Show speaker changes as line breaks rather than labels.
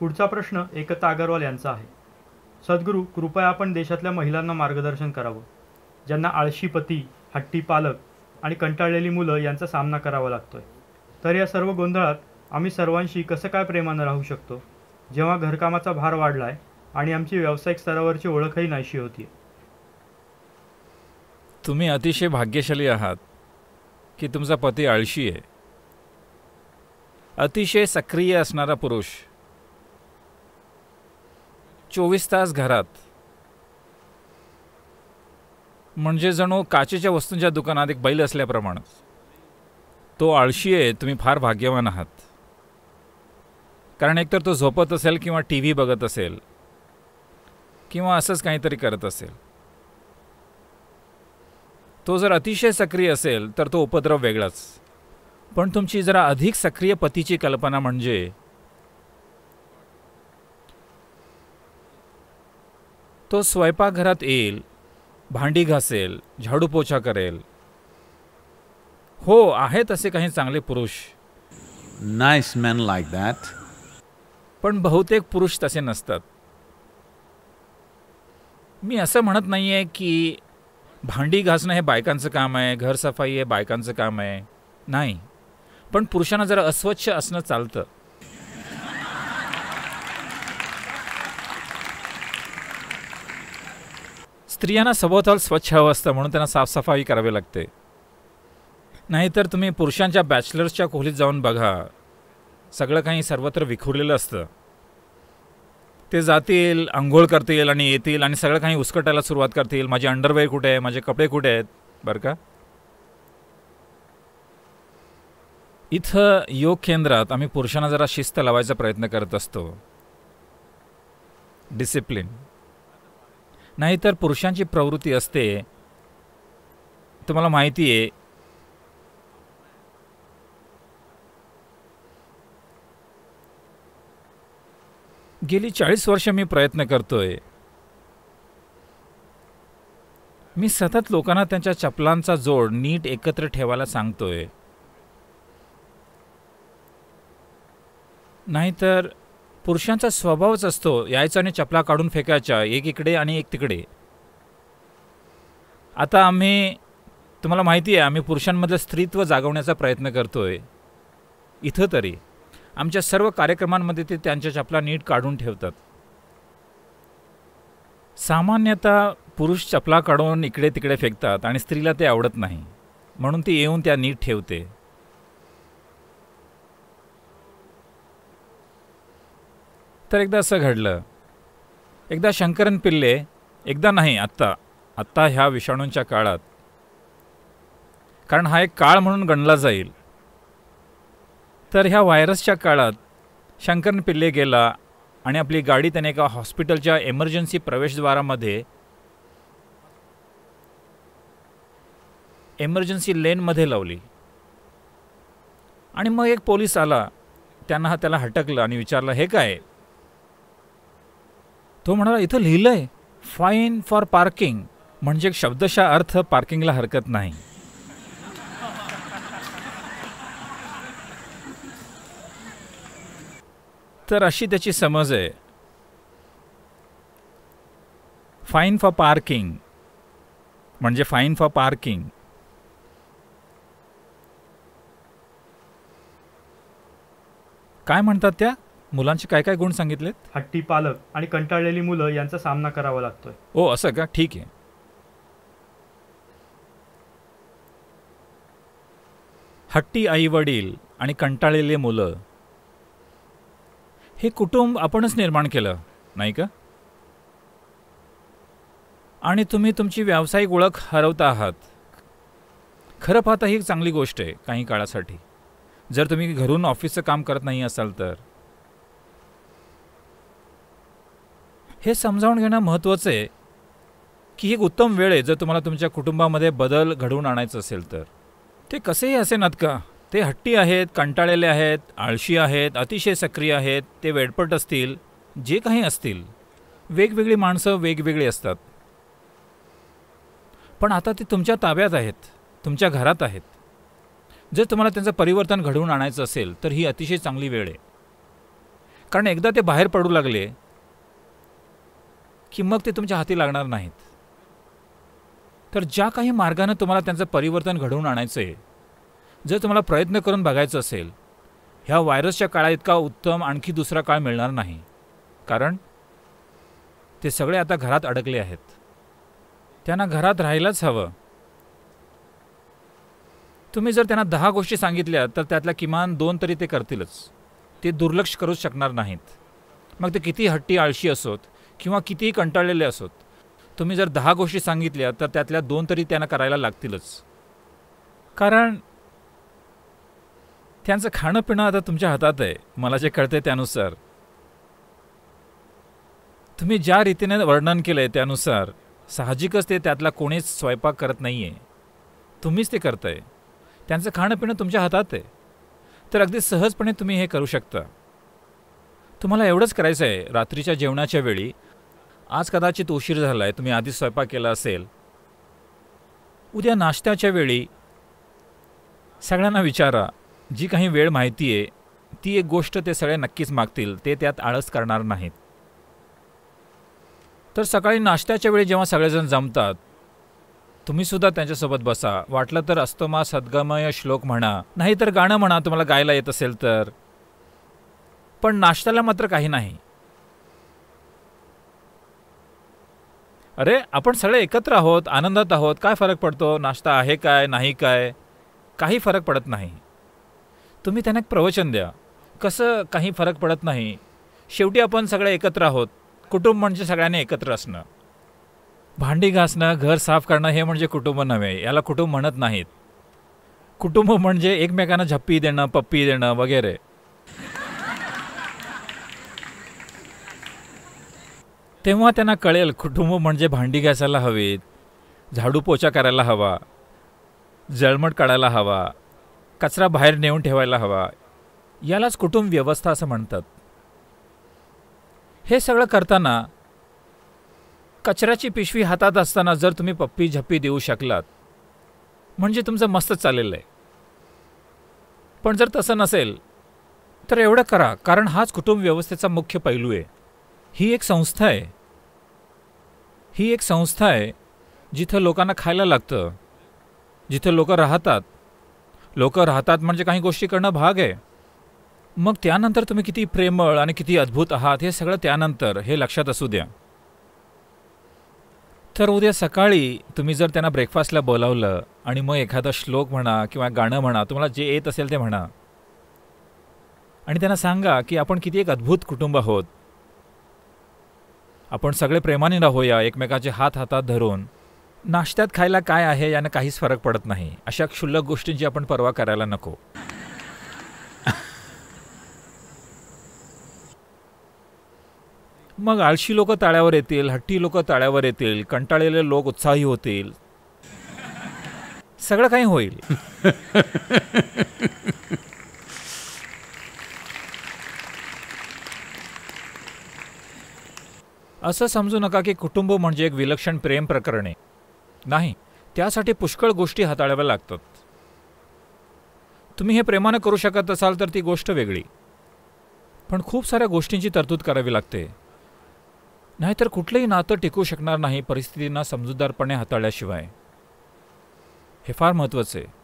पुढचा प्रश्न एकता अगरवाल यांचा आहे सद्गुरू कृपया आपण देशातल्या महिलांना मार्गदर्शन करावं ज्यांना आळशी पती हट्टी पालक आणि कंटाळलेली मुलं यांचा सामना करावा लागतो तर या सर्व गोंधळात आम्ही सर्वांशी कसं काय प्रेमानं राहू शकतो जेव्हा घरकामाचा भार वाढला आहे आणि आमची व्यावसायिक स्तरावरची ओळखही नाहीशी होती तुम्ही अतिशय भाग्यशाली आहात की तुमचा पती आळशी आहे अतिशय सक्रिय असणारा पुरुष चोवीस तास घरात म्हणजे जणू काचेच्या वस्तूंच्या दुकानात एक बैल असल्याप्रमाणे तो आळशी आहे तुम्ही फार भाग्यवान आहात कारण एकतर तो झोपत असेल किंवा टी व्ही बघत असेल किंवा असंच काहीतरी करत असेल तो जर अतिशय सक्रिय असेल तर तो उपद्रव वेगळाच पण तुमची जरा अधिक सक्रिय पतीची कल्पना म्हणजे तो स्वयंपाकघरात येईल भांडी घासेल झाडू पोछा करेल हो आहेत असे काही चांगले पुरुष नाईस मॅन लाईक दॅट पण बहुतेक पुरुष तसे नसतात मी असं म्हणत नाही आहे की भांडी घासणं हे बायकांचं काम आहे घरसफाई हे बायकांचं काम आहे नाही पण पुरुषांना जरा अस्वच्छ असणं चालतं स्त्रियांना सभोवताल स्वच्छ हवं असतं म्हणून त्यांना साफसफाई करावी लागते नाहीतर तुम्ही पुरुषांच्या बॅचलर्सच्या खोलीत जाऊन बघा सगळं काही सर्वत्र विखुरलेलं असतं ते जातील आंघोळ करतील आणि येतील आणि सगळं काही उसकटायला सुरुवात करतील माझे अंडरवेअर कुठे आहे माझे कपडे कुठे आहेत बरं का इथं योग केंद्रात आम्ही पुरुषांना जरा शिस्त लावायचा प्रयत्न करत असतो डिसिप्लिन नाहीतर पुरुषांची प्रवृत्ती असते तुम्हाला माहिती आहे गेली चाळीस वर्ष मी प्रयत्न करतोय मी सतत लोकांना त्यांच्या चपलांचा जोड नीट एकत्र ठेवायला सांगतोय नाहीतर पुरुषांचा स्वभावच असतो यायचा आणि चपला काढून फेकायच्या एक इकडे आणि एक तिकडे आता आम्ही तुम्हाला माहिती आहे आम्ही पुरुषांमधलं स्त्रीत्व जागवण्याचा प्रयत्न करतो आहे इथं तरी आमच्या सर्व कार्यक्रमांमध्ये ते त्यांच्या चपला नीट काढून ठेवतात सामान्यतः पुरुष चपला काढून इकडे तिकडे फेकतात आणि स्त्रीला ते आवडत नाही म्हणून ती येऊन त्या नीट ठेवते तर एकदा असं घडलं एकदा शंकरन पिल्ले एकदा नाही आत्ता आत्ता ह्या विषाणूंच्या काळात कारण हा एक काळ म्हणून गणला जाईल तर ह्या व्हायरसच्या काळात शंकरन पिल्ले गेला आणि आपली गाडी त्याने एका हॉस्पिटलच्या एमर्जन्सी प्रवेशद्वारामध्ये एमर्जन्सी लेनमध्ये लावली आणि मग एक पोलीस आला त्यांना हा त्याला हटकलं आणि विचारलं हे काय तो म्हणाला इथं लिहिलंय फाईन फॉर पार्किंग म्हणजे शब्दशा अर्थ पार्किंगला हरकत नाही तर अशी त्याची समज आहे फाईन फॉर पार्किंग म्हणजे फाईन फॉर पार्किंग काय म्हणतात त्या मुलांचे काय काय गुण सांगितलेत हट्टी पालक आणि कंटाळलेली मुलं यांचा सामना करावा लागतोय ओ असं का ठीक आहे हट्टी आई वडील आणि कंटाळलेले मुलं हे कुटुंब आपणच निर्माण केलं नाही का आणि तुम्ही तुमची व्यावसायिक ओळख हरवता आहात खरं पाहता ही एक चांगली गोष्ट आहे काही काळासाठी जर तुम्ही घरून ऑफिसचं काम करत नाही असाल तर हे समजावून घेणं महत्त्वाचं आहे की एक उत्तम वेळ आहे जर तुम्हाला तुमच्या कुटुंबामध्ये बदल घडवून आणायचं असेल तर ते कसेही असे नात का ते हट्टी आहेत कंटाळलेले आहेत आळशी आहेत अतिशय सक्रिय आहेत ते वेडपट असतील जे काही असतील वेगवेगळी माणसं वेगवेगळी असतात पण आता ते तुमच्या ताब्यात आहेत तुमच्या घरात आहेत जर तुम्हाला त्यांचं परिवर्तन घडवून आणायचं असेल तर ही अतिशय चांगली वेळ आहे कारण एकदा ते बाहेर पडू लागले की मग ते तुमच्या हाती लागणार नाहीत तर ज्या काही मार्गानं तुम्हाला त्यांचं परिवर्तन घडवून आणायचं आहे जर तुम्हाला प्रयत्न करून बघायचं असेल ह्या व्हायरसच्या काळात इतका उत्तम आणखी दुसरा काळ मिळणार नाही कारण ते सगळे आता घरात अडकले आहेत त्यांना घरात राहायलाच हवं तुम्ही जर त्यांना दहा गोष्टी सांगितल्या तर त्यातल्या किमान दोन तरी ते करतीलच ते दुर्लक्ष करूच शकणार नाहीत मग ते किती हट्टी आळशी असोत किंवा कितीही कंटाळलेले असोत तुम्ही जर दहा गोष्टी सांगितल्या तर त्यातल्या दोन तरी त्यांना करायला लागतीलच कारण त्यांचं खाणं पिणं आता तुमच्या हातात आहे मला जे कळतंय त्यानुसार तुम्ही ज्या रीतीने वर्णन केलं आहे त्यानुसार साहजिकच ते त्यातला कोणीच स्वयंपाक करत नाही आहे तुम्हीच ते करताय त्यांचं खाणं पिणं तुमच्या हातात आहे तर अगदी सहजपणे तुम्ही हे करू शकता तुम्हाला एवढंच करायचं आहे रात्रीच्या जेवणाच्या वेळी आज कदाचित उशीर झाला आहे तुम्ही आधीच स्वयंपाक केला असेल उद्या नाश्त्याच्या वेळी सगळ्यांना विचारा जी काही वेळ माहिती आहे ती एक गोष्ट ते सगळे नक्कीच मागतील ते त्यात आळस करणार नाहीत तर सकाळी नाश्त्याच्या वेळी जेव्हा सगळेजण जमतात तुम्हीसुद्धा त्यांच्यासोबत बसा वाटलं तर अस्तमा सद्गमय श्लोक म्हणा नाहीतर गाणं म्हणा तुम्हाला गायला येत असेल तर पण नाश्त्याला मात्र काही नाही अरे आपण सगळे एकत्र आहोत आनंदात आहोत काय फरक पडतो नाश्ता आहे काय नाही काय काही फरक पडत नाही तुम्ही त्यांना प्रवचन द्या कसं काही फरक पडत नाही शेवटी आपण सगळे एकत्र आहोत कुटुंब म्हणजे सगळ्यांनी एकत्र असणं भांडी घासणं घर साफ करणं हे म्हणजे कुटुंब नव्हे याला कुटुंब म्हणत नाहीत कुटुंब म्हणजे एकमेकांना झप्पी देणं पप्पी देणं वगैरे तेव्हा त्यांना कळेल कुटुंब म्हणजे भांडी घासायला हवीत झाडू पोचा करायला हवा जळमट काढायला हवा कचरा बाहेर नेऊन ठेवायला हवा यालाच कुटुंब व्यवस्था असं म्हणतात हे सगळं करताना कचऱ्याची पिशवी हातात असताना जर तुम्ही पप्पी झप्पी देऊ शकलात म्हणजे तुमचं मस्त चाललेलं आहे पण जर तसं नसेल तर एवढं करा कारण हाच कुटुंब व्यवस्थेचा मुख्य पैलू आहे ही एक संस्था आहे ही एक संस्था आहे जिथं लोकांना खायला लागतं जिथं लोकं राहतात लोकं राहतात म्हणजे काही गोष्टी करणं भाग आहे मग त्यानंतर तुम्ही किती प्रेमळ आणि किती अद्भुत आहात हे सगळं त्यानंतर हे लक्षात असू द्या तर उद्या सकाळी तुम्ही जर त्यांना ब्रेकफास्टला बोलावलं आणि मग एखादा श्लोक म्हणा किंवा गाणं म्हणा तुम्हाला जे येत असेल ते म्हणा आणि त्यांना सांगा की आपण किती एक अद्भुत कुटुंब आहोत आपण सगळे प्रेमाने राहूया एकमेकाचे हात हातात धरून नाश्त्यात खायला काय आहे यानं काहीच फरक पडत नाही अशा क्षुल्लक गोष्टींची आपण परवा करायला नको मग आळशी लोक ताळ्यावर येतील हट्टी लोक ताळ्यावर येतील कंटाळलेले लोक उत्साही होतील सगळं काही होईल असं समजू नका की कुटुंब म्हणजे एक विलक्षण प्रेम प्रकरणे नाही त्यासाठी पुष्कळ गोष्टी हाताळाव्या लागतात तुम्ही हे प्रेमानं करू शकत असाल तर ती गोष्ट वेगळी पण खूप साऱ्या गोष्टींची तरतूद करावी लागते नाहीतर कुठलंही नातं टिकू शकणार नाही परिस्थितींना समजूतदारपणे हाताळल्याशिवाय हे फार महत्त्वाचं आहे